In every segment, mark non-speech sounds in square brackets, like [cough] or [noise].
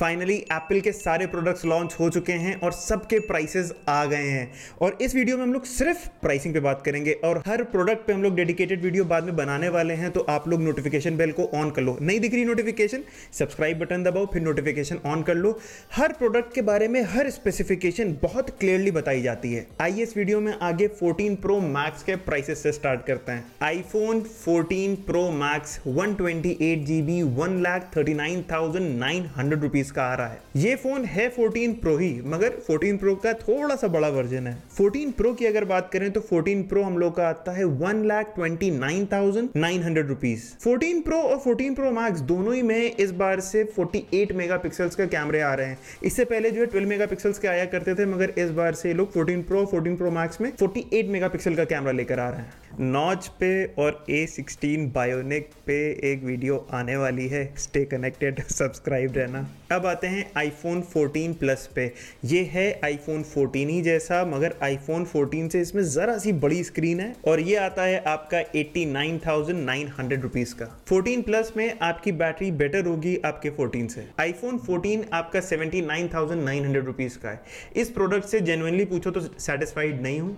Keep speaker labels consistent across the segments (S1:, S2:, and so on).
S1: finally Apple के सारे products launch हो चुके हैं और सबके प्राइसेस आ गए हैं और इस वीडियो में हम लोग सिर्फ प्राइसिंग पे बात करेंगे और हर प्रोडक्ट पे हम लोग डेडिकेटेड वीडियो बाद में बनाने वाले हैं तो आप लोग नोटिफिकेशन बेल को ऑन कर लो नहीं दिख रही नोटिफिकेशन सब्सक्राइब बटन दबाओ फिर नोटिफिकेशन ऑन कर लो हर प्रोडक्ट के बारे में हर स्पेसिफिकेशन बहुत क्लियरली बताई जाती है आइए इस वीडियो में आगे फोर्टीन प्रो मैक्स के प्राइसेस से स्टार्ट करते हैं iPhone fourteen pro max one twenty eight G B one lakh thirty nine thousand nine hundred rupees series का आ रहा है ये फोन है 14 प्रो ही मगर 14 प्रो का थोड़ा सा बड़ा वर्जन है 14 प्रो की अगर बात करें तो 14 प्रो हम लोग का आता है one lakh twenty nine thousand nine hundred rupees fourteen pro और फोर्टीन प्रो मैक्स दोनों ही में इस बार से फोर्टी एट मेगा पिक्सल्स के कैमरे आ रहे हैं इससे पहले जो है ट्वेल्व मेगा पिक्सल्स के आया करते थे मगर इस बार से लोग fourteen pro fourteen pro max में फोर्टी एट मेगा पिक्सल का कैमरा लेकर आ रहे हैं नॉच पे और ए सिक्सटीन बायोनिक पे एक वीडियो आने वाली है स्टे कनेक्टेड सब्सक्राइब रहना अब आते हैं आईफोन 14 प्लस पे ये है आईफोन 14 ही जैसा मगर आईफोन 14 से इसमें ज़रा सी बड़ी स्क्रीन है और ये आता है आपका eighty nine nine thousand hundred rupees का फोर्टीन प्लस में आपकी बैटरी बेटर होगी आपके 14 से आईफोन 14 आपका seventy nine nine thousand hundred rupees का है इस प्रोडक्ट से जेनुअनली पूछो तो सेटिस्फाइड नहीं हूँ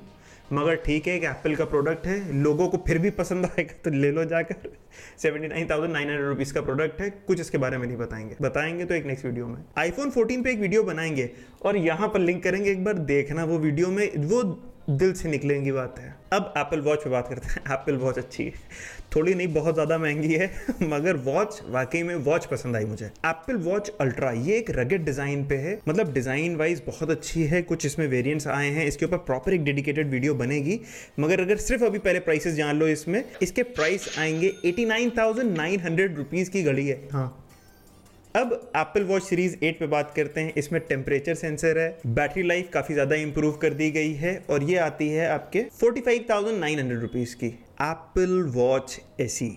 S1: मगर ठीक है एक एप्पल का प्रोडक्ट है लोगों को फिर भी पसंद आएगा तो ले लो जाकर seventy nine thousand nine hundred rupees का प्रोडक्ट है कुछ इसके बारे में नहीं बताएंगे बताएंगे तो एक नेक्स्ट वीडियो में आईफोन फोर्टीन पे एक वीडियो बनाएंगे और यहाँ पर लिंक करेंगे एक बार देखना वो वीडियो में वो दिल से निकलेंगी की बात है अब एप्पल वॉच पे बात करते हैं एप्पल [laughs] वॉच अच्छी है थोड़ी नहीं बहुत ज़्यादा महंगी है [laughs] मगर वॉच वाकई में वॉच पसंद आई मुझे एप्पल वॉच अल्ट्रा ये एक रगेड डिज़ाइन पे है मतलब डिज़ाइन वाइज बहुत अच्छी है कुछ इसमें वेरिएंट्स आए हैं इसके ऊपर प्रॉपर एक डेडिकेटेड वीडियो बनेगी मगर अगर सिर्फ अभी पहले प्राइसेस जान लो इसमें इसके प्राइस आएंगे eighty nine thousand nine hundred rupees की घड़ी है हाँ अब एप्पल वॉच सीरीज 8 पे बात करते हैं इसमें टेम्परेचर सेंसर है बैटरी लाइफ काफ़ी ज़्यादा इंप्रूव कर दी गई है और ये आती है आपके forty five thousand nine hundred rupees की एप्पल वॉच एसी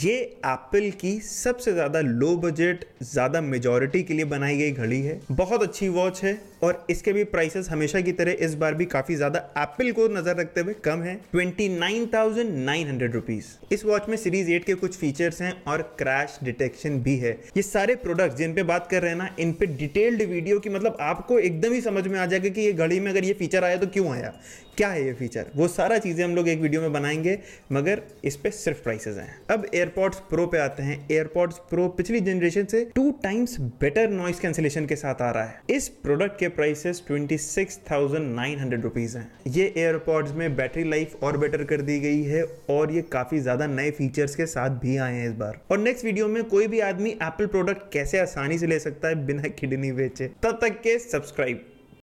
S1: ये एप्पल की सबसे ज़्यादा लो बजट ज़्यादा मेजोरिटी के लिए बनाई गई घड़ी है बहुत अच्छी वॉच है और इसके भी प्राइसेस हमेशा की तरह इस बार भी काफ़ी ज़्यादा एप्पल को नज़र रखते हुए कम है twenty nine thousand nine hundred rupees इस वॉच में सीरीज एट के कुछ फीचर्स हैं और क्रैश डिटेक्शन भी है ये सारे प्रोडक्ट्स जिन पे बात कर रहे हैं ना इन पे डिटेल्ड वीडियो की मतलब आपको एकदम ही समझ में आ जाएगा कि ये घड़ी में अगर ये फीचर आया तो क्यों आया क्या है ये फीचर वो सारा चीज़ें हम लोग एक वीडियो में बनाएंगे मगर इस पर सिर्फ प्राइसेज हैं अब एयरपॉड्स प्रो पे आते हैं एयरपॉड्स प्रो पिछली जनरेशन से two times better noise cancellation के साथ आ रहा है इस प्रोडक्ट के prices twenty six thousand nine hundred rupees हैं ये एयरपॉड्स में बैटरी लाइफ और बेटर कर दी गई है और ये काफ़ी ज़्यादा नए फीचर्स के साथ भी आए हैं इस बार और नेक्स्ट वीडियो में कोई भी आदमी एप्पल प्रोडक्ट कैसे आसानी से ले सकता है बिना किडनी बेचे तब तक के सब्सक्राइब